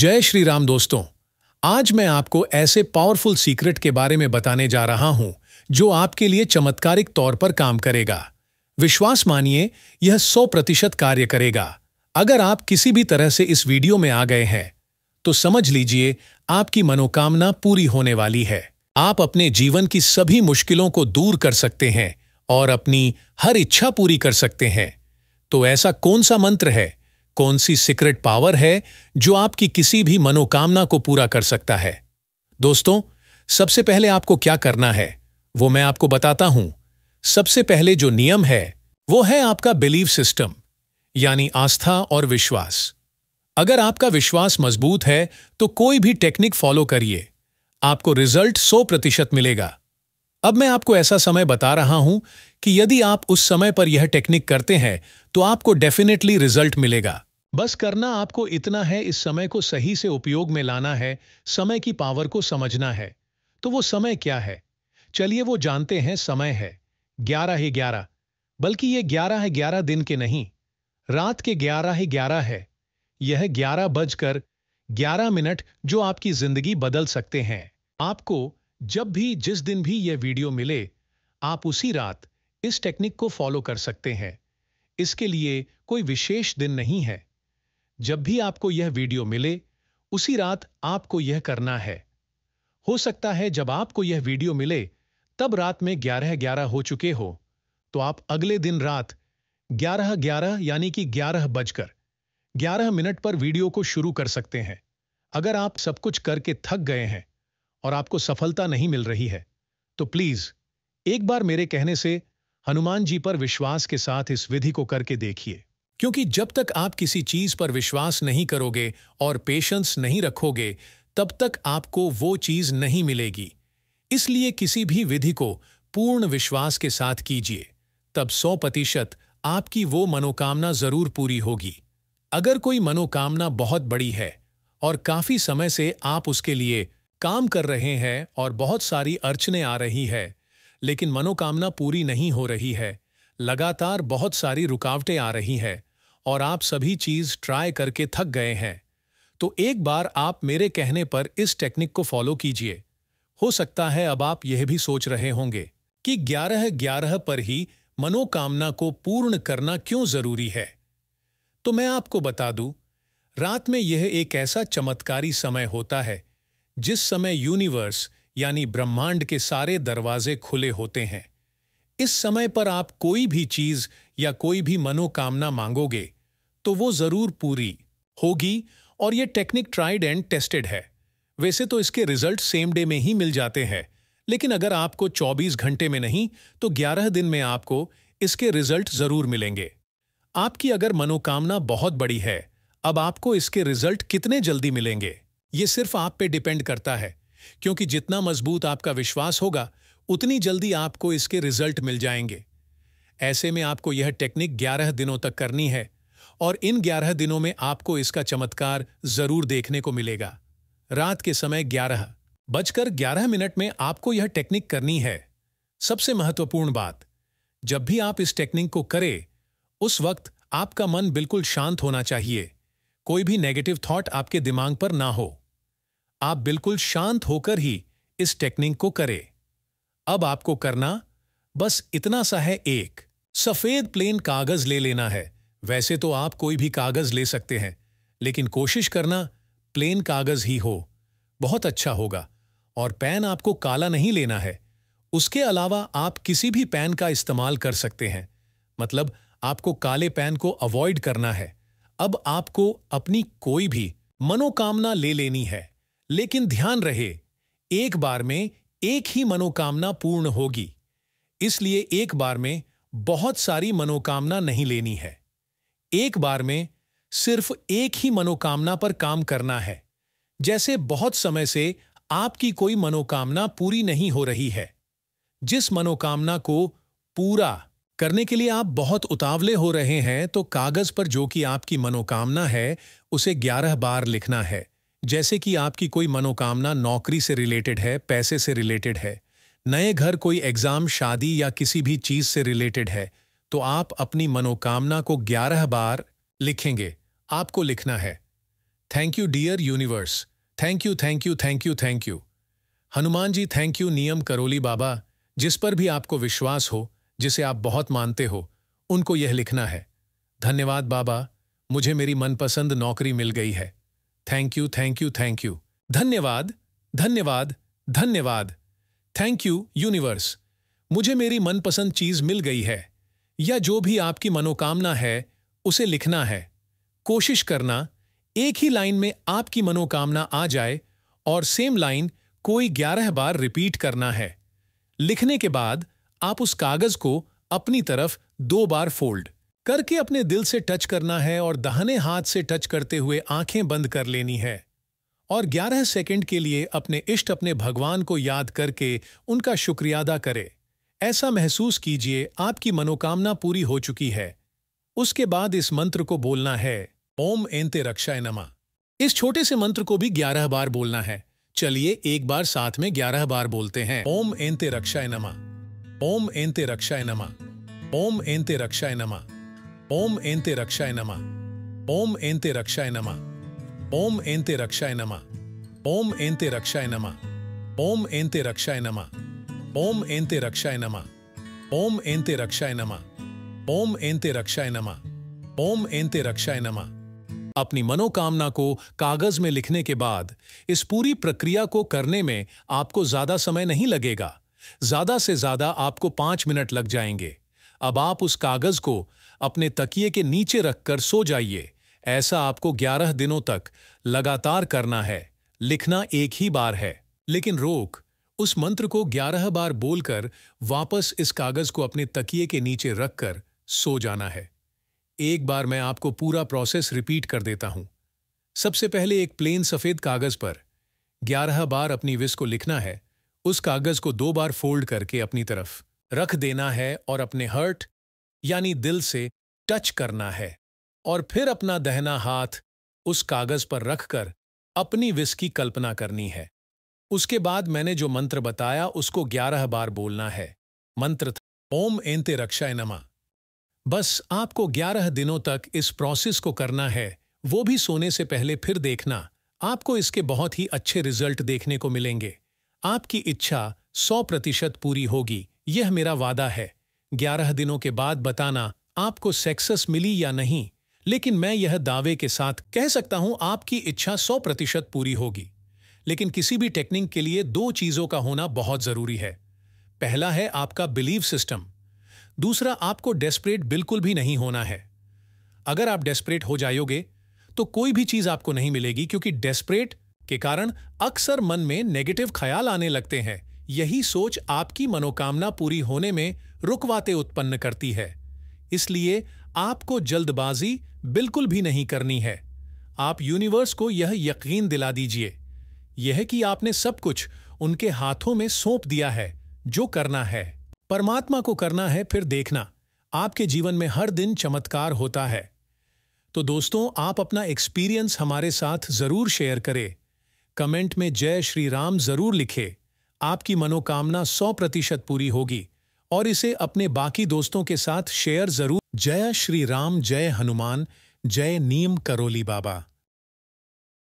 जय श्री राम दोस्तों आज मैं आपको ऐसे पावरफुल सीक्रेट के बारे में बताने जा रहा हूं जो आपके लिए चमत्कारिक तौर पर काम करेगा विश्वास मानिए यह 100 प्रतिशत कार्य करेगा अगर आप किसी भी तरह से इस वीडियो में आ गए हैं तो समझ लीजिए आपकी मनोकामना पूरी होने वाली है आप अपने जीवन की सभी मुश्किलों को दूर कर सकते हैं और अपनी हर इच्छा पूरी कर सकते हैं तो ऐसा कौन सा मंत्र है कौन सी सीक्रेट पावर है जो आपकी किसी भी मनोकामना को पूरा कर सकता है दोस्तों सबसे पहले आपको क्या करना है वो मैं आपको बताता हूं सबसे पहले जो नियम है वो है आपका बिलीव सिस्टम यानी आस्था और विश्वास अगर आपका विश्वास मजबूत है तो कोई भी टेक्निक फॉलो करिए आपको रिजल्ट 100 प्रतिशत मिलेगा अब मैं आपको ऐसा समय बता रहा हूं कि यदि आप उस समय पर यह टेक्निक करते हैं तो आपको डेफिनेटली रिजल्ट मिलेगा बस करना आपको इतना है इस समय को सही से उपयोग में लाना है समय की पावर को समझना है तो वो समय क्या है चलिए वो जानते हैं समय है ग्यारह ही ग्यारह बल्कि ये ग्यारह है ग्यारह दिन के नहीं रात के ग्यारह ही ग्यारह है यह ग्यारह बजकर ग्यारह मिनट जो आपकी जिंदगी बदल सकते हैं आपको जब भी जिस दिन भी यह वीडियो मिले आप उसी रात इस टेक्निक को फॉलो कर सकते हैं इसके लिए कोई विशेष दिन नहीं है जब भी आपको यह वीडियो मिले उसी रात आपको यह करना है हो सकता है जब आपको यह वीडियो मिले तब रात में ग्यारह ग्यारह हो चुके हो तो आप अगले दिन रात ग्यारह ग्यारह यानी कि ग्यारह बजकर ग्यारह मिनट पर वीडियो को शुरू कर सकते हैं अगर आप सब कुछ करके थक गए हैं और आपको सफलता नहीं मिल रही है तो प्लीज एक बार मेरे कहने से हनुमान जी पर विश्वास के साथ इस विधि को करके देखिए क्योंकि जब तक आप किसी चीज पर विश्वास नहीं करोगे और पेशेंस नहीं रखोगे तब तक आपको वो चीज नहीं मिलेगी इसलिए किसी भी विधि को पूर्ण विश्वास के साथ कीजिए तब सौ प्रतिशत आपकी वो मनोकामना जरूर पूरी होगी अगर कोई मनोकामना बहुत बड़ी है और काफी समय से आप उसके लिए काम कर रहे हैं और बहुत सारी अर्चने आ रही है लेकिन मनोकामना पूरी नहीं हो रही है लगातार बहुत सारी रुकावटें आ रही है और आप सभी चीज ट्राई करके थक गए हैं तो एक बार आप मेरे कहने पर इस टेक्निक को फॉलो कीजिए हो सकता है अब आप यह भी सोच रहे होंगे कि ग्यारह ग्यारह पर ही मनोकामना को पूर्ण करना क्यों जरूरी है तो मैं आपको बता दूं रात में यह एक ऐसा चमत्कारी समय होता है जिस समय यूनिवर्स यानी ब्रह्मांड के सारे दरवाजे खुले होते हैं इस समय पर आप कोई भी चीज या कोई भी मनोकामना मांगोगे तो वो ज़रूर पूरी होगी और ये टेक्निक ट्राइड एंड टेस्टेड है वैसे तो इसके रिजल्ट सेम डे में ही मिल जाते हैं लेकिन अगर आपको 24 घंटे में नहीं तो 11 दिन में आपको इसके रिजल्ट ज़रूर मिलेंगे आपकी अगर मनोकामना बहुत बड़ी है अब आपको इसके रिजल्ट कितने जल्दी मिलेंगे ये सिर्फ आप पे डिपेंड करता है क्योंकि जितना मजबूत आपका विश्वास होगा उतनी जल्दी आपको इसके रिजल्ट मिल जाएंगे ऐसे में आपको यह टेक्निक 11 दिनों तक करनी है और इन ग्यारह दिनों में आपको इसका चमत्कार जरूर देखने को मिलेगा रात के समय ग्यारह बजकर ग्यारह मिनट में आपको यह टेक्निक करनी है सबसे महत्वपूर्ण बात जब भी आप इस टेक्निक को करें उस वक्त आपका मन बिल्कुल शांत होना चाहिए कोई भी नेगेटिव थॉट आपके दिमाग पर ना हो आप बिल्कुल शांत होकर ही इस टेक्निक को करें अब आपको करना बस इतना सा है एक सफेद प्लेन कागज ले लेना है वैसे तो आप कोई भी कागज ले सकते हैं लेकिन कोशिश करना प्लेन कागज ही हो बहुत अच्छा होगा और पैन आपको काला नहीं लेना है उसके अलावा आप किसी भी पैन का इस्तेमाल कर सकते हैं मतलब आपको काले पैन को अवॉइड करना है अब आपको अपनी कोई भी मनोकामना ले लेनी है लेकिन ध्यान रहे एक बार में एक ही मनोकामना पूर्ण होगी इसलिए एक बार में बहुत सारी मनोकामना नहीं लेनी है एक बार में सिर्फ एक ही मनोकामना पर काम करना है जैसे बहुत समय से आपकी कोई मनोकामना पूरी नहीं हो रही है जिस मनोकामना को पूरा करने के लिए आप बहुत उतावले हो रहे हैं तो कागज पर जो कि आपकी मनोकामना है उसे ग्यारह बार लिखना है जैसे कि आपकी कोई मनोकामना नौकरी से रिलेटेड है पैसे से रिलेटेड है नए घर कोई एग्जाम शादी या किसी भी चीज से रिलेटेड है तो आप अपनी मनोकामना को ग्यारह बार लिखेंगे आपको लिखना है thank you dear universe thank you thank you thank you thank you Hanuman ji thank you Neem Karoli बाबा जिस पर भी आपको विश्वास हो जिसे आप बहुत मानते हो उनको यह लिखना है धन्यवाद बाबा मुझे मेरी मनपसंद नौकरी मिल गई है thank you thank you thank you धन्यवाद धन्यवाद धन्यवाद थैंक यू यूनिवर्स मुझे मेरी मनपसंद चीज मिल गई है या जो भी आपकी मनोकामना है उसे लिखना है कोशिश करना एक ही लाइन में आपकी मनोकामना आ जाए और सेम लाइन कोई ग्यारह बार रिपीट करना है लिखने के बाद आप उस कागज को अपनी तरफ दो बार फोल्ड करके अपने दिल से टच करना है और दाहने हाथ से टच करते हुए आंखें बंद कर लेनी है और 11 सेकंड के लिए अपने इष्ट अपने भगवान को याद करके उनका शुक्रिया अदा करें ऐसा महसूस कीजिए आपकी मनोकामना पूरी हो चुकी है उसके बाद इस मंत्र को बोलना है ओम एंते रक्षाय नमा इस छोटे से मंत्र को भी ग्यारह बार बोलना है चलिए एक बार साथ में ग्यारह बार बोलते हैं ओम एंते रक्षाय नमा ओम एंते रक्षाय नमा ओम एंते रक्षाय नमा ओम एंते रक्षाय नमा ओम एंते रक्षाय नमा ओम एंते रक्षाय नमा ओम एंते रक्षाय नमा ओम एंते रक्षाय नमा ओम एंते रक्षाय नमः ओम एंते रक्षाय नमः ओम एंते रक्षाय नमः ओम एंते रक्षाय नमः अपनी मनोकामना को कागज में लिखने के बाद इस पूरी प्रक्रिया को करने में आपको ज्यादा समय नहीं लगेगा ज्यादा से ज्यादा आपको पांच मिनट लग जाएंगे अब आप उस कागज को अपने तकिए के नीचे रखकर सो जाइए ऐसा आपको ग्यारह दिनों तक लगातार करना है लिखना एक ही बार है लेकिन रोक उस मंत्र को ग्यारह बार बोलकर वापस इस कागज को अपने तकिए के नीचे रखकर सो जाना है एक बार मैं आपको पूरा प्रोसेस रिपीट कर देता हूं सबसे पहले एक प्लेन सफेद कागज पर ग्यारह बार अपनी विस को लिखना है उस कागज को दो बार फोल्ड करके अपनी तरफ रख देना है और अपने हर्ट यानी दिल से टच करना है और फिर अपना दहना हाथ उस कागज पर रखकर अपनी विस की कल्पना करनी है उसके बाद मैंने जो मंत्र बताया उसको ग्यारह बार बोलना है मंत्र था ओम एंते रक्षा नमा बस आपको ग्यारह दिनों तक इस प्रोसेस को करना है वो भी सोने से पहले फिर देखना आपको इसके बहुत ही अच्छे रिजल्ट देखने को मिलेंगे आपकी इच्छा सौ प्रतिशत पूरी होगी यह मेरा वादा है ग्यारह दिनों के बाद बताना आपको सक्सेस मिली या नहीं लेकिन मैं यह दावे के साथ कह सकता हूं आपकी इच्छा सौ प्रतिशत पूरी होगी लेकिन किसी भी टेक्निक के लिए दो चीजों का होना बहुत जरूरी है पहला है आपका बिलीव सिस्टम दूसरा आपको डेस्परेट बिल्कुल भी नहीं होना है अगर आप डेस्परेट हो जाओगे तो कोई भी चीज आपको नहीं मिलेगी क्योंकि डेस्परेट के कारण अक्सर मन में नेगेटिव ख्याल आने लगते हैं यही सोच आपकी मनोकामना पूरी होने में रुकवाते उत्पन्न करती है इसलिए आपको जल्दबाजी बिल्कुल भी नहीं करनी है आप यूनिवर्स को यह यकीन दिला दीजिए यह कि आपने सब कुछ उनके हाथों में सौंप दिया है जो करना है परमात्मा को करना है फिर देखना आपके जीवन में हर दिन चमत्कार होता है तो दोस्तों आप अपना एक्सपीरियंस हमारे साथ जरूर शेयर करें कमेंट में जय श्री राम जरूर लिखे आपकी मनोकामना सौ प्रतिशत पूरी होगी और इसे अपने बाकी दोस्तों के साथ शेयर जरूर जय श्री राम जय हनुमान जय नीम करोली बाबा